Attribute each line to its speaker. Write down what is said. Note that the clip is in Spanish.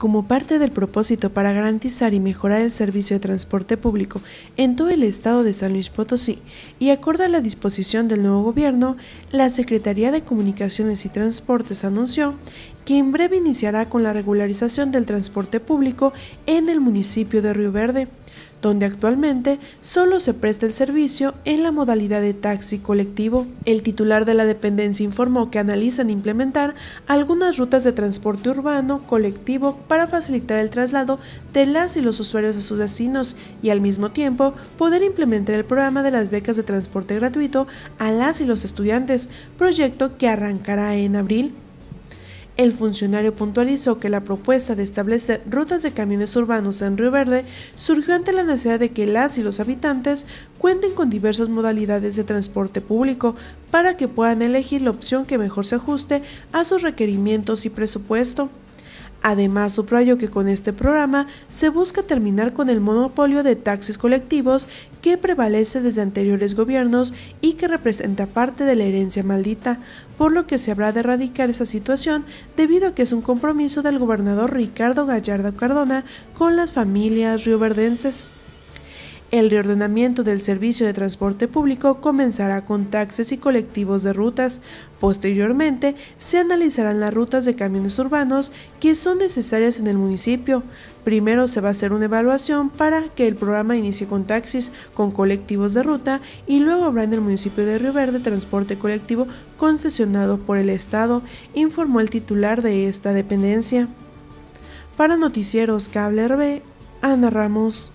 Speaker 1: Como parte del propósito para garantizar y mejorar el servicio de transporte público en todo el estado de San Luis Potosí y acorde a la disposición del nuevo gobierno, la Secretaría de Comunicaciones y Transportes anunció que en breve iniciará con la regularización del transporte público en el municipio de Río Verde donde actualmente solo se presta el servicio en la modalidad de taxi colectivo. El titular de la dependencia informó que analizan implementar algunas rutas de transporte urbano colectivo para facilitar el traslado de las y los usuarios a sus destinos y al mismo tiempo poder implementar el programa de las becas de transporte gratuito a las y los estudiantes, proyecto que arrancará en abril. El funcionario puntualizó que la propuesta de establecer rutas de camiones urbanos en Río Verde surgió ante la necesidad de que las y los habitantes cuenten con diversas modalidades de transporte público para que puedan elegir la opción que mejor se ajuste a sus requerimientos y presupuesto. Además, subrayo que con este programa se busca terminar con el monopolio de taxis colectivos que prevalece desde anteriores gobiernos y que representa parte de la herencia maldita, por lo que se habrá de erradicar esa situación debido a que es un compromiso del gobernador Ricardo Gallardo Cardona con las familias rioverdenses. El reordenamiento del servicio de transporte público comenzará con taxis y colectivos de rutas. Posteriormente, se analizarán las rutas de camiones urbanos que son necesarias en el municipio. Primero se va a hacer una evaluación para que el programa inicie con taxis, con colectivos de ruta y luego habrá en el municipio de Río Verde transporte colectivo concesionado por el Estado, informó el titular de esta dependencia. Para Noticieros Cable RB, Ana Ramos.